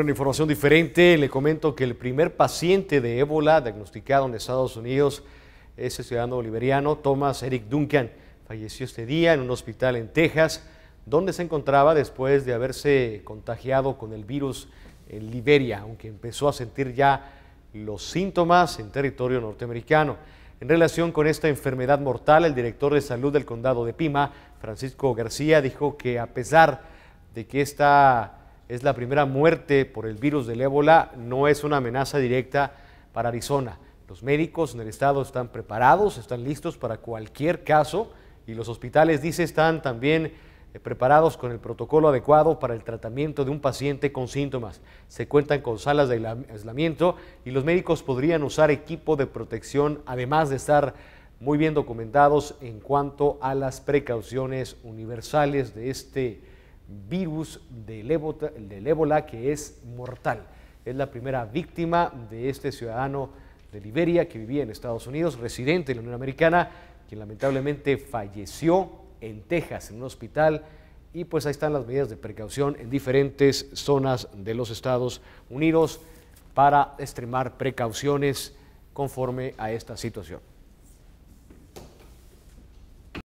Una información diferente, le comento que el primer paciente de ébola diagnosticado en Estados Unidos es el ciudadano liberiano Thomas Eric Duncan. Falleció este día en un hospital en Texas, donde se encontraba después de haberse contagiado con el virus en Liberia, aunque empezó a sentir ya los síntomas en territorio norteamericano. En relación con esta enfermedad mortal, el director de salud del condado de Pima, Francisco García, dijo que a pesar de que esta es la primera muerte por el virus del ébola, no es una amenaza directa para Arizona. Los médicos en el estado están preparados, están listos para cualquier caso y los hospitales, dice, están también eh, preparados con el protocolo adecuado para el tratamiento de un paciente con síntomas. Se cuentan con salas de aislamiento y los médicos podrían usar equipo de protección, además de estar muy bien documentados en cuanto a las precauciones universales de este virus del ébola, que es mortal. Es la primera víctima de este ciudadano de Liberia que vivía en Estados Unidos, residente de la Unión Americana, quien lamentablemente falleció en Texas, en un hospital. Y pues ahí están las medidas de precaución en diferentes zonas de los Estados Unidos para extremar precauciones conforme a esta situación.